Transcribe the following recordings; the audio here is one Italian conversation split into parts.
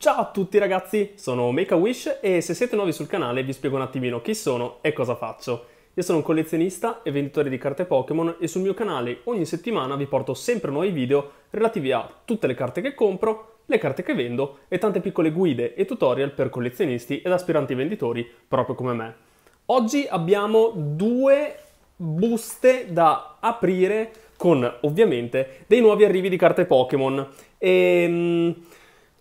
Ciao a tutti ragazzi, sono Make a Wish e se siete nuovi sul canale vi spiego un attimino chi sono e cosa faccio. Io sono un collezionista e venditore di carte Pokémon e sul mio canale ogni settimana vi porto sempre nuovi video relativi a tutte le carte che compro, le carte che vendo e tante piccole guide e tutorial per collezionisti ed aspiranti venditori proprio come me. Oggi abbiamo due buste da aprire con ovviamente dei nuovi arrivi di carte Pokémon e ehm,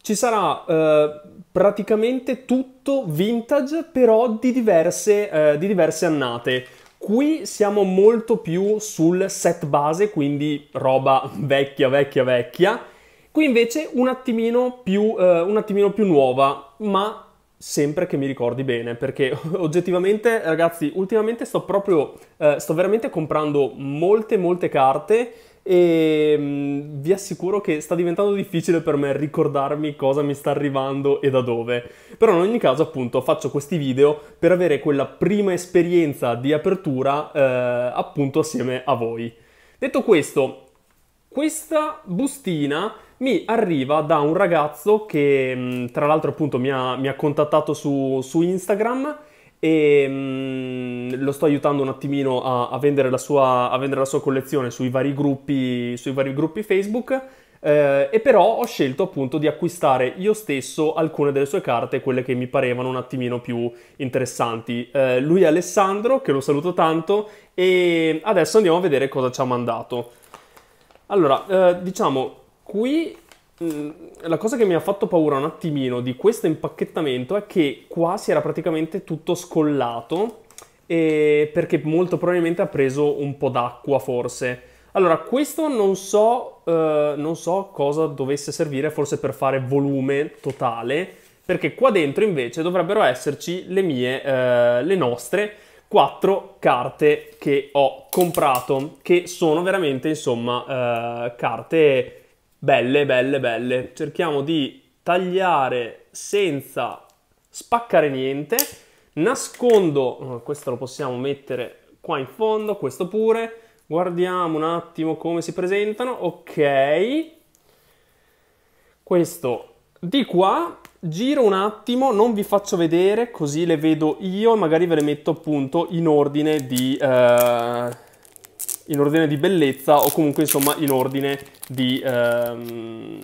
ci sarà eh, praticamente tutto vintage, però di diverse, eh, di diverse annate. Qui siamo molto più sul set base, quindi roba vecchia, vecchia, vecchia. Qui invece un attimino più, eh, un attimino più nuova, ma sempre che mi ricordi bene, perché oggettivamente, ragazzi, ultimamente sto proprio, eh, sto veramente comprando molte, molte carte e mm, vi assicuro che sta diventando difficile per me ricordarmi cosa mi sta arrivando e da dove. Però in ogni caso appunto faccio questi video per avere quella prima esperienza di apertura eh, appunto assieme a voi. Detto questo, questa bustina mi arriva da un ragazzo che mm, tra l'altro appunto mi ha, mi ha contattato su, su Instagram e mh, mm, lo sto aiutando un attimino a, a, vendere sua, a, vendere la sua, collezione sui vari gruppi, sui vari gruppi Facebook. Eh, e però ho scelto appunto di acquistare io stesso alcune delle sue carte, quelle che mi parevano un attimino più interessanti. Eh, lui è Alessandro, che lo saluto tanto, e adesso andiamo a vedere cosa ci ha mandato. Allora, eh, diciamo, qui Mm, la cosa che mi ha fatto paura un attimino di questo impacchettamento è che qua si era praticamente tutto scollato perché molto probabilmente ha preso un po' d'acqua forse. Allora, questo non so, eh, non so cosa dovesse servire, forse per fare volume totale, perché qua dentro invece dovrebbero esserci le mie, eh, le nostre quattro carte che ho comprato, che sono veramente, insomma, eh, carte belle, belle, belle. Cerchiamo di tagliare senza spaccare niente. Nascondo, eh, questo lo possiamo mettere qua in fondo, questo pure. Guardiamo un attimo come si presentano. Ok. Questo di qua. Giro un attimo, non vi faccio vedere, così le vedo io e magari ve le metto appunto in ordine di... Eh in ordine di bellezza o comunque insomma in ordine di... Ehm...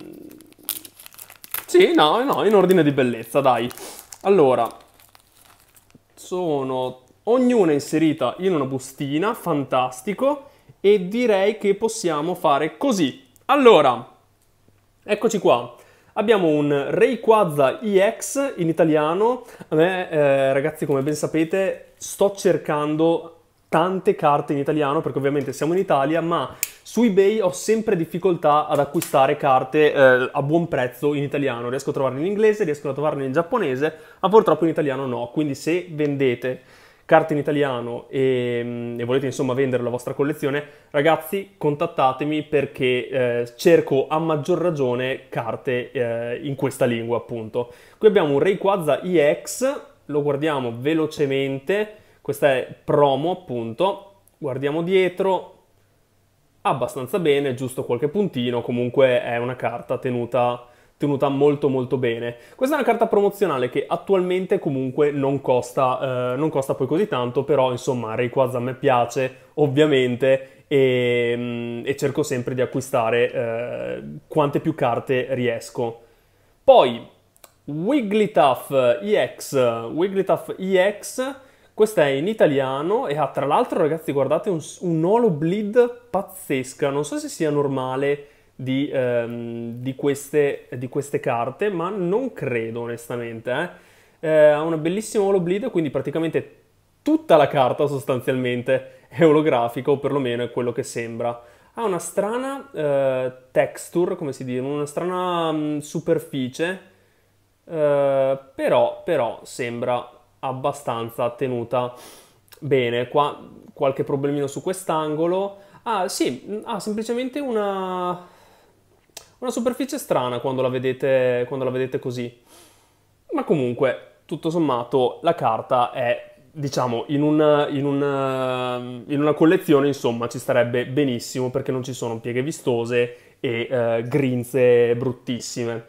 Sì, no, no, in ordine di bellezza, dai. Allora, sono ognuna inserita in una bustina, fantastico, e direi che possiamo fare così. Allora, eccoci qua. Abbiamo un Rayquaza EX in italiano. A me, eh, ragazzi, come ben sapete, sto cercando tante carte in italiano perché ovviamente siamo in Italia, ma su eBay ho sempre difficoltà ad acquistare carte eh, a buon prezzo in italiano. Riesco a trovarne in inglese, riesco a trovarne in giapponese, ma purtroppo in italiano no. Quindi se vendete carte in italiano e, mm, e volete insomma vendere la vostra collezione, ragazzi contattatemi perché eh, cerco a maggior ragione carte eh, in questa lingua appunto. Qui abbiamo un Rayquaza EX, lo guardiamo velocemente questa è promo appunto, guardiamo dietro, abbastanza bene, giusto qualche puntino, comunque è una carta tenuta, tenuta molto molto bene. Questa è una carta promozionale che attualmente comunque non costa, eh, non costa poi così tanto, però insomma Rayquaza a me piace ovviamente e, mm, e, cerco sempre di acquistare eh, quante più carte riesco. Poi Wigglytuff EX, Wigglytuff EX questa è in italiano e ha tra l'altro, ragazzi, guardate un, un holo bleed pazzesca. Non so se sia normale di, ehm, di, queste, di queste, carte, ma non credo onestamente. Ha eh. eh, una bellissima holo bleed, quindi praticamente tutta la carta sostanzialmente è olografica, o perlomeno è quello che sembra. Ha una strana eh, texture, come si dice, una strana mh, superficie. Uh, però, però, sembra abbastanza tenuta bene. Qua qualche problemino su quest'angolo. Ah, sì, ha mm, ah, semplicemente una, una superficie strana quando la, vedete, quando la vedete così. Ma comunque, tutto sommato, la carta è diciamo, in una, in, una, in una, collezione, insomma, ci starebbe benissimo perché non ci sono pieghe vistose e eh, grinze bruttissime.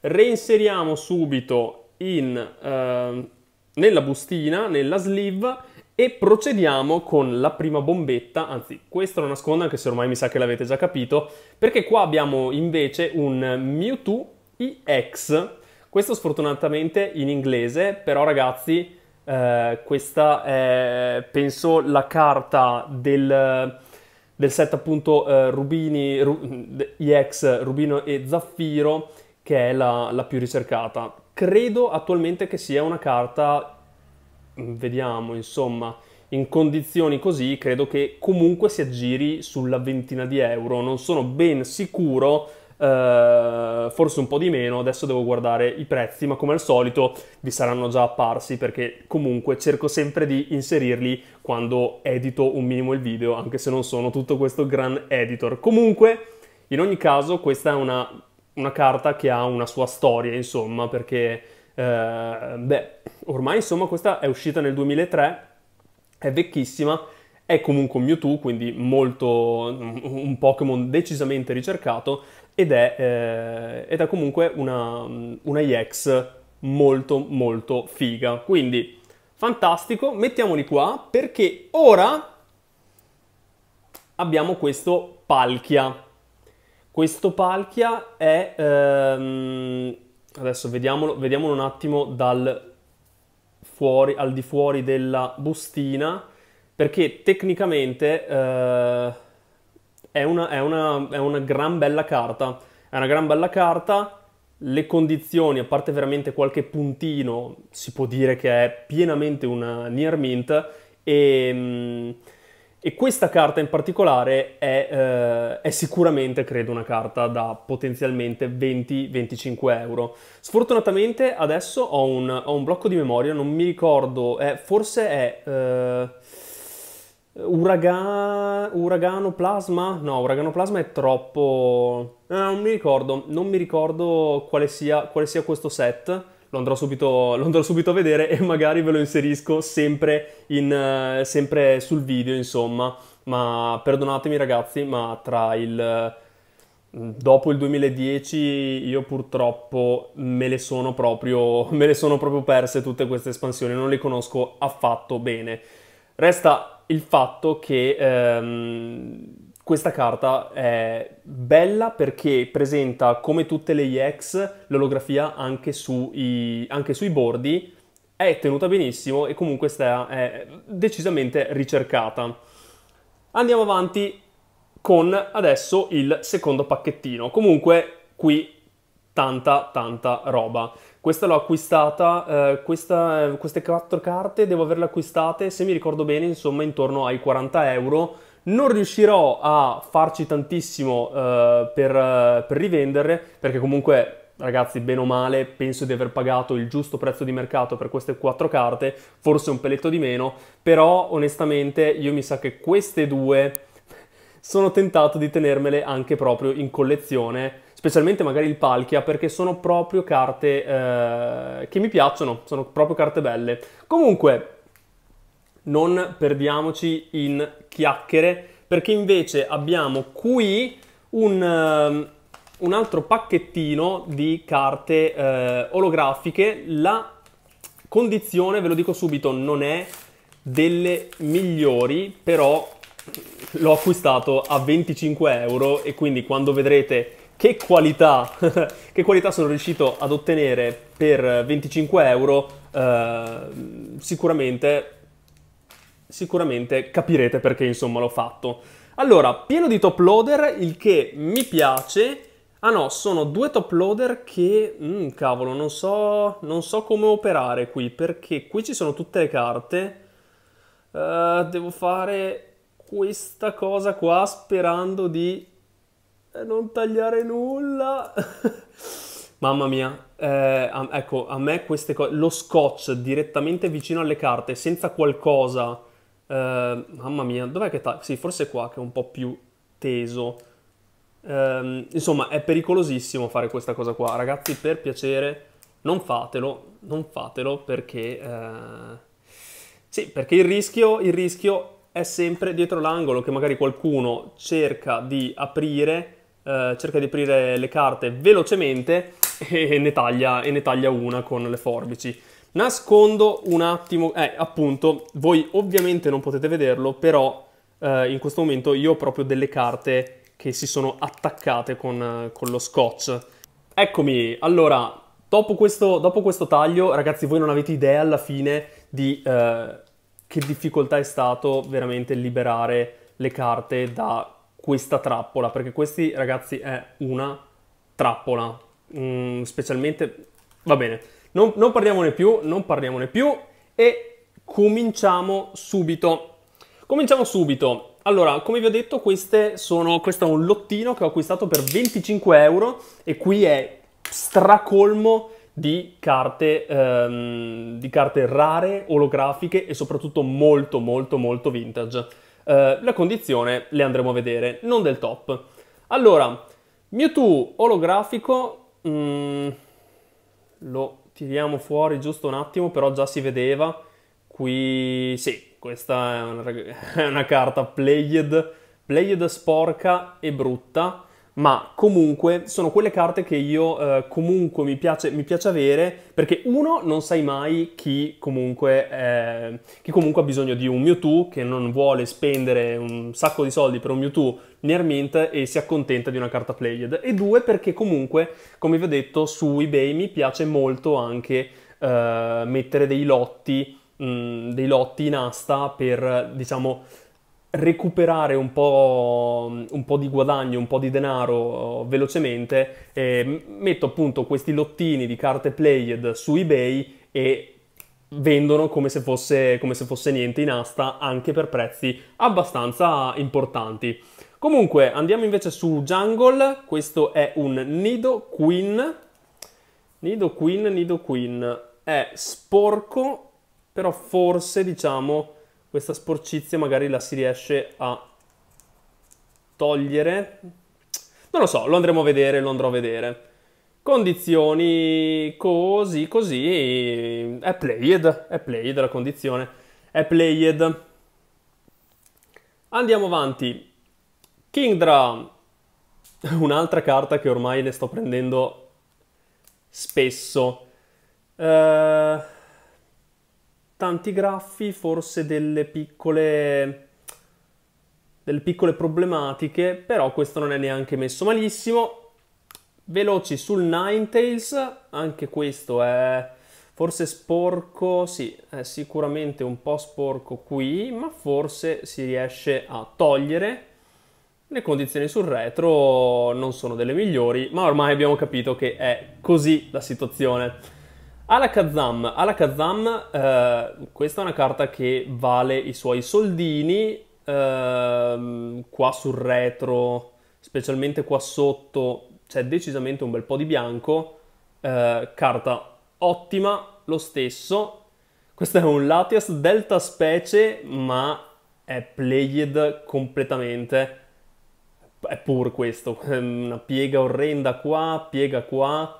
Reinseriamo subito in eh, nella bustina, nella sleeve e procediamo con la prima bombetta, anzi questa lo nascondo anche se ormai mi sa che l'avete già capito, perché qua abbiamo invece un Mewtwo EX, questo sfortunatamente in inglese, però ragazzi eh, questa è penso la carta del, del set appunto eh, Rubini, Ru, EX, Rubino e Zaffiro che è la, la più ricercata credo attualmente che sia una carta, mm, vediamo insomma, in condizioni così credo che comunque si aggiri sulla ventina di euro, non sono ben sicuro, eh, forse un po' di meno, adesso devo guardare i prezzi, ma come al solito vi saranno già apparsi perché comunque cerco sempre di inserirli quando edito un minimo il video, anche se non sono tutto questo gran editor. Comunque, in ogni caso, questa è una una carta che ha una sua storia, insomma, perché, eh, beh, ormai insomma questa è uscita nel 2003, è vecchissima, è comunque un Mewtwo, quindi molto, un Pokémon decisamente ricercato, ed è, eh, ed è comunque una, una EX molto molto figa. Quindi, fantastico, mettiamoli qua, perché ora abbiamo questo Palchia questo Palkia è... Ehm, adesso vediamolo, vediamolo un attimo dal fuori, al di fuori della bustina, perché tecnicamente eh, è, una, è, una, è una gran bella carta. È una gran bella carta, le condizioni, a parte veramente qualche puntino, si può dire che è pienamente una Near Mint e... Ehm, Mh, e questa carta in particolare è, eh, è sicuramente, credo, una carta da potenzialmente 20-25 euro. Sfortunatamente adesso ho un, ho un, blocco di memoria, non mi ricordo, è, forse è... Eh, Uraga... Uragano Plasma? No, Uragano Plasma è troppo... Eh, non mi ricordo, non mi ricordo quale sia, quale sia questo set lo andrò, subito, lo andrò subito, a vedere e magari ve lo inserisco sempre, in, eh, sempre sul video, insomma. Ma perdonatemi ragazzi, ma tra il... Mm, dopo il 2010 io purtroppo me le, sono proprio, me le sono proprio perse tutte queste espansioni, non le conosco affatto bene. Resta il fatto che ehm, questa carta è bella perché presenta, come tutte le EX, l'olografia anche, sui, anche sui bordi, è tenuta benissimo e comunque sta, è decisamente ricercata. Andiamo avanti con adesso il secondo pacchettino. Comunque qui tanta tanta roba. Questa l'ho acquistata, eh, questa, queste quattro carte devo averle acquistate, se mi ricordo bene, insomma intorno ai 40 euro non riuscirò a farci tantissimo uh, per, uh, per rivenderle, perché comunque ragazzi, bene o male, penso di aver pagato il giusto prezzo di mercato per queste quattro carte, forse un peletto di meno, però onestamente io mi sa che queste due sono tentato di tenermele anche proprio in collezione, specialmente magari il Palkia, perché sono proprio carte eh, che mi piacciono, sono proprio carte belle. Comunque, non perdiamoci in chiacchiere perché invece abbiamo qui un, ehm, un altro pacchettino di carte eh, olografiche. La condizione, ve lo dico subito, non è delle migliori, però l'ho acquistato a 25 euro e quindi quando vedrete che qualità, che qualità sono riuscito ad ottenere per 25 euro, eh, sicuramente sicuramente capirete perché insomma l'ho fatto. Allora, pieno di top loader, il che mi piace. Ah no, sono due top loader che... Mm, cavolo, non so, non so come operare qui, perché qui ci sono tutte le carte. Uh, devo fare questa cosa qua sperando di eh, non tagliare nulla. Mamma mia, eh, ecco, a me queste cose... Lo scotch direttamente vicino alle carte, senza qualcosa Uh, mamma mia, dov'è che taglia? Sì, forse qua che è un po' più teso. Um, insomma, è pericolosissimo fare questa cosa qua. Ragazzi, per piacere, non fatelo, non fatelo perché... Uh... Sì, perché il rischio, il rischio è sempre dietro l'angolo che magari qualcuno cerca di aprire, eh, cerca di aprire le carte velocemente e ne, taglia, e ne taglia una con le forbici. Nascondo un attimo, eh, appunto, voi ovviamente non potete vederlo, però eh, in questo momento io ho proprio delle carte che si sono attaccate con, con lo scotch. Eccomi, allora, dopo questo, dopo questo, taglio, ragazzi, voi non avete idea alla fine di eh, che difficoltà è stato veramente liberare le carte da questa trappola, perché questi, ragazzi, è una trappola, mm, specialmente... va bene... Non, non parliamone più, non parliamone più e cominciamo subito. Cominciamo subito. Allora, come vi ho detto, sono, questo è un lottino che ho acquistato per 25 euro e qui è stracolmo di carte, ehm, di carte rare, olografiche e soprattutto molto molto molto vintage. Eh, la condizione le andremo a vedere, non del top. Allora, Mewtwo olografico, mh, mm, lo tiriamo fuori giusto un attimo, però già si vedeva. Qui sì, questa è una, è una carta played, played sporca e brutta ma comunque sono quelle carte che io eh, comunque mi piace, mi piace, avere perché uno non sai mai chi comunque, eh, chi comunque, ha bisogno di un Mewtwo che non vuole spendere un sacco di soldi per un Mewtwo near mint e si accontenta di una carta played e due perché comunque come vi ho detto su ebay mi piace molto anche eh, mettere dei lotti, mh, mm, dei lotti in asta per diciamo recuperare un po', un po', di guadagno, un po' di denaro eh, velocemente, eh, metto appunto questi lottini di carte played su eBay e vendono come se, fosse, come se fosse niente in asta anche per prezzi abbastanza importanti. Comunque andiamo invece su Jungle, questo è un Nido Queen, Nido Queen, Nido Queen, è sporco però forse diciamo questa sporcizia magari la si riesce a togliere. Non lo so, lo andremo a vedere, lo andrò a vedere. Condizioni così, così, è played, è played la condizione, è played. Andiamo avanti. Kingdra, un'altra carta che ormai ne sto prendendo spesso. Uh, tanti graffi, forse delle piccole, delle piccole problematiche, però questo non è neanche messo malissimo. Veloci sul Ninetales, anche questo è forse sporco, sì, è sicuramente un po' sporco qui, ma forse si riesce a togliere. Le condizioni sul retro non sono delle migliori, ma ormai abbiamo capito che è così la situazione. Ala Kazam, eh, questa è una carta che vale i suoi soldini, eh, qua sul retro, specialmente qua sotto, c'è decisamente un bel po' di bianco, eh, carta ottima lo stesso, questo è un Latias Delta Specie ma è played completamente, è pur questo, una piega orrenda qua, piega qua,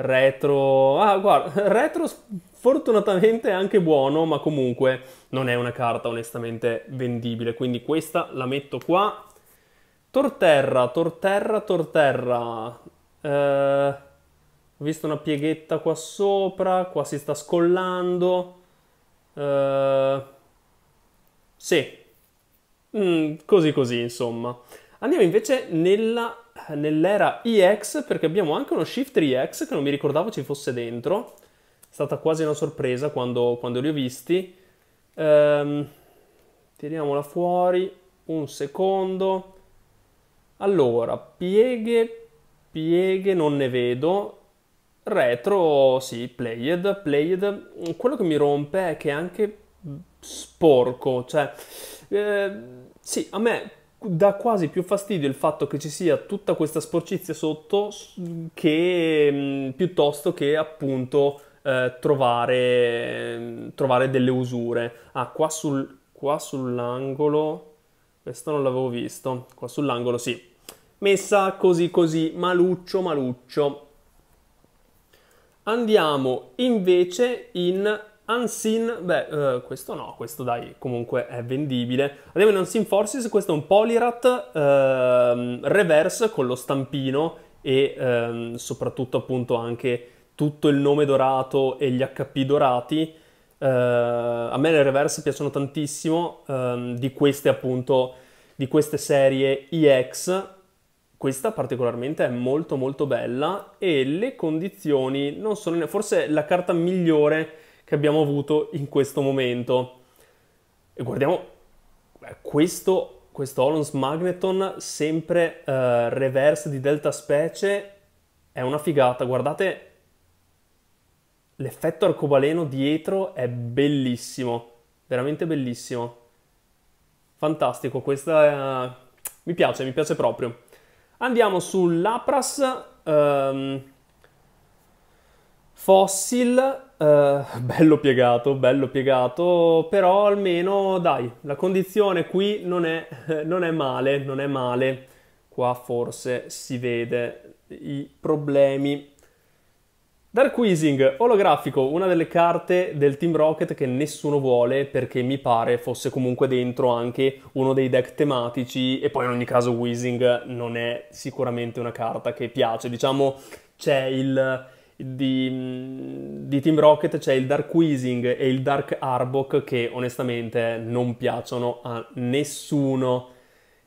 retro. Ah, guarda, retro fortunatamente è anche buono, ma comunque non è una carta onestamente vendibile. Quindi questa la metto qua. Torterra, Torterra, Torterra. Eh, ho visto una pieghetta qua sopra, qua si sta scollando. Eh, sì, mm, così così insomma. Andiamo invece nella nell'era EX perché abbiamo anche uno shifter EX che non mi ricordavo ci fosse dentro. È stata quasi una sorpresa quando, quando li ho visti. Ehm, tiriamola fuori un secondo. Allora, pieghe, pieghe non ne vedo. Retro, sì, played, played. Quello che mi rompe è che è anche sporco, cioè... Eh, sì, a me dà quasi più fastidio il fatto che ci sia tutta questa sporcizia sotto che, mm, piuttosto che appunto eh, trovare, mm, trovare, delle usure. Ah, qua, sul, qua sull'angolo, questo non l'avevo visto, qua sull'angolo sì, messa così così, maluccio maluccio. Andiamo invece in Unseen, beh, eh, questo no, questo dai, comunque è vendibile. Andiamo in Unseen Forces, questo è un Polirat eh, reverse con lo stampino e eh, soprattutto appunto anche tutto il nome dorato e gli HP dorati. Eh, a me le reverse piacciono tantissimo ehm, di queste appunto, di queste serie EX. Questa particolarmente è molto molto bella e le condizioni non sono... forse la carta migliore che abbiamo avuto in questo momento. E guardiamo questo, questo Holons Magneton, sempre uh, reverse di Delta Specie, è una figata. Guardate l'effetto arcobaleno dietro è bellissimo, veramente bellissimo. Fantastico, questa uh, mi piace, mi piace proprio. Andiamo sull'Apras um, ehm, Fossil eh, bello piegato, bello piegato, però almeno dai, la condizione qui non è, non è, male, non è male. Qua forse si vede i problemi. Dark Weezing, olografico, una delle carte del Team Rocket che nessuno vuole perché mi pare fosse comunque dentro anche uno dei deck tematici e poi in ogni caso Weezing non è sicuramente una carta che piace, diciamo c'è il di, di Team Rocket c'è il Dark Weezing e il Dark Arbok che onestamente non piacciono a nessuno.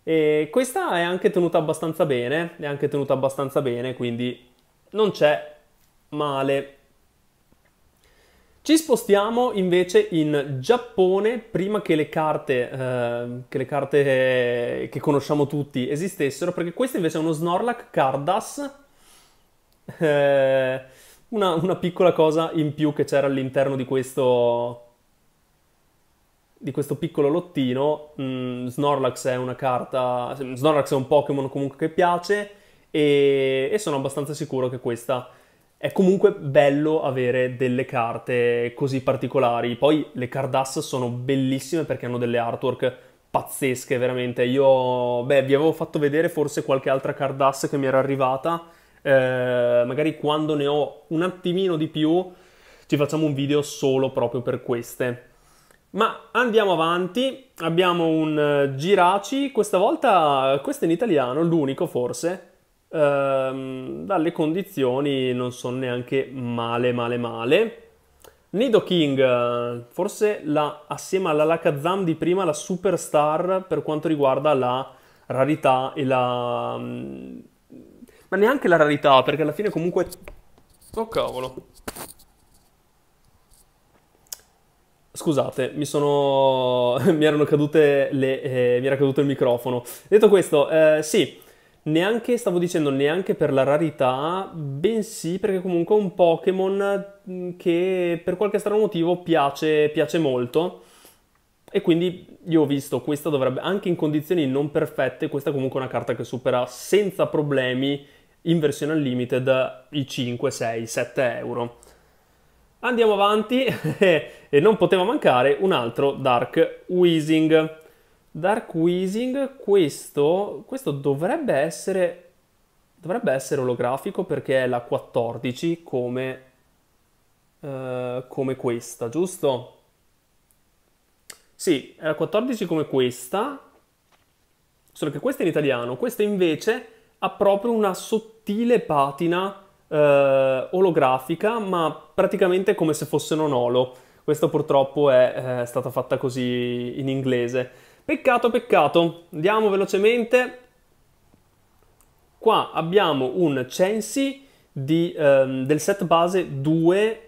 E questa è anche tenuta abbastanza bene, è anche tenuta abbastanza bene, quindi non c'è male. Ci spostiamo invece in Giappone prima che le carte, eh, che, le carte eh, che, conosciamo tutti esistessero, perché questo invece è uno Snorlax Cardas. Eh, una, una piccola cosa in più che c'era all'interno di questo di questo piccolo lottino. Mm, Snorlax è una carta. Snorlax è un Pokémon comunque che piace. E, e, sono abbastanza sicuro che questa è comunque bello avere delle carte così particolari. Poi le Cardass sono bellissime perché hanno delle artwork pazzesche, veramente. Io, beh, vi avevo fatto vedere forse qualche altra Cardass che mi era arrivata eh, magari quando ne ho un attimino di più ci facciamo un video solo proprio per queste. Ma andiamo avanti, abbiamo un eh, Giraci, questa volta questo in italiano, l'unico forse, ehm, dalle condizioni non sono neanche male male male. Nido King, forse la, assieme alla Lakazam di prima, la superstar per quanto riguarda la rarità e la, mm, ma neanche la rarità, perché alla fine comunque... Oh cavolo. Scusate, mi, sono... mi erano cadute le... Eh, mi era caduto il microfono. Detto questo, eh, sì, neanche, stavo dicendo, neanche per la rarità, bensì perché comunque è un Pokémon mm, che per qualche strano motivo piace, piace molto. E quindi io ho visto, questa dovrebbe, anche in condizioni non perfette, questa è comunque una carta che supera senza problemi in versione unlimited i 5, 6, 7 euro. Andiamo avanti e non poteva mancare un altro Dark Weezing. Dark Weezing, questo, questo dovrebbe, essere, dovrebbe essere olografico perché è la 14 come, eh, come questa, giusto? Sì, è la 14 come questa, solo che questa è in italiano, questa invece è ha proprio una sottile patina eh, olografica, ma praticamente come se fosse non olo. Questa purtroppo è eh, stata fatta così in inglese. Peccato, peccato. Andiamo velocemente. Qua abbiamo un Censi ehm, del set base 2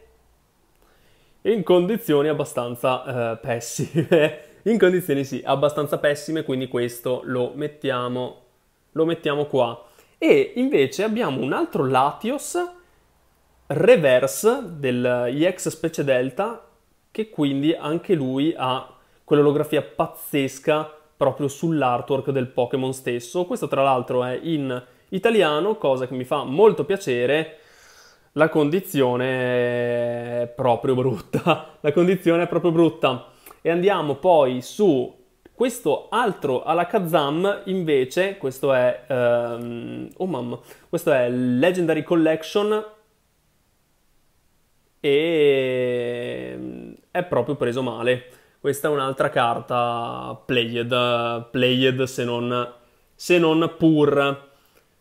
in condizioni abbastanza eh, pessime. in condizioni sì, abbastanza pessime, quindi questo lo mettiamo lo mettiamo qua. E invece abbiamo un altro Latios reverse degli ex specie delta che quindi anche lui ha quell'olografia pazzesca proprio sull'artwork del Pokémon stesso. Questo tra l'altro è in italiano, cosa che mi fa molto piacere. La condizione è proprio brutta. La condizione è proprio brutta. E andiamo poi su questo altro Alakazam invece, questo è, um, oh mamma, questo è Legendary Collection e ehm, è proprio preso male. Questa è un'altra carta played, played se non, se non pur.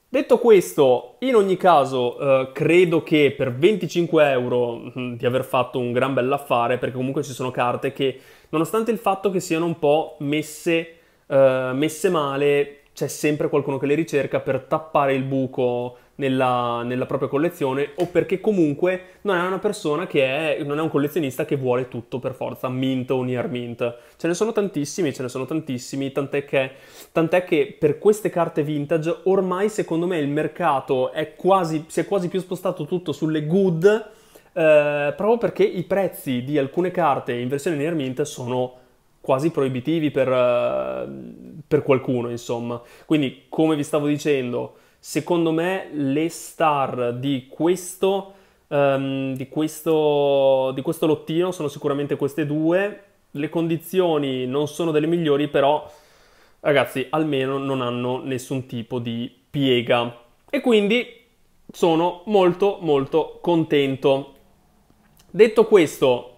Detto questo, in ogni caso, eh, credo che per 25 euro mm, di aver fatto un gran bell'affare, perché comunque ci sono carte che nonostante il fatto che siano un po' messe, uh, messe male, c'è sempre qualcuno che le ricerca per tappare il buco nella, nella, propria collezione o perché comunque non è una persona che è, non è un collezionista che vuole tutto per forza, mint o near mint. Ce ne sono tantissimi, ce ne sono tantissimi, tant'è che, tant'è che per queste carte vintage ormai secondo me il mercato è quasi, si è quasi più spostato tutto sulle good eh, proprio perché i prezzi di alcune carte in versione near mint sono quasi proibitivi per, eh, per qualcuno, insomma. Quindi, come vi stavo dicendo, secondo me le star di questo, um, di questo, di questo lottino sono sicuramente queste due. Le condizioni non sono delle migliori, però, ragazzi, almeno non hanno nessun tipo di piega. E quindi sono molto molto contento Detto questo,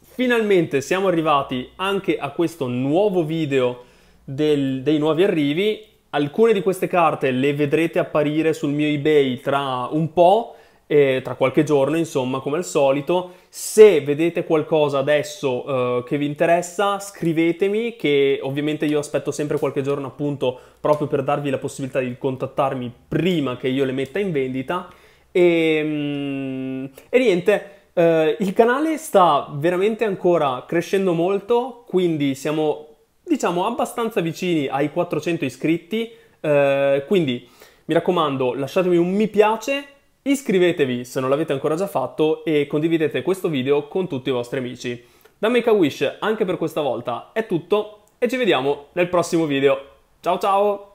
finalmente siamo arrivati anche a questo nuovo video del, dei nuovi arrivi. Alcune di queste carte le vedrete apparire sul mio eBay tra un po', eh, tra qualche giorno, insomma, come al solito. Se vedete qualcosa adesso eh, che vi interessa, scrivetemi, che ovviamente io aspetto sempre qualche giorno, appunto, proprio per darvi la possibilità di contattarmi prima che io le metta in vendita. E, ehm, e niente. Eh, il canale sta veramente ancora crescendo molto, quindi siamo diciamo abbastanza vicini ai 400 iscritti, eh, quindi mi raccomando lasciatemi un mi piace, iscrivetevi se non l'avete ancora già fatto e condividete questo video con tutti i vostri amici. Da Make a Wish anche per questa volta è tutto e ci vediamo nel prossimo video. Ciao ciao!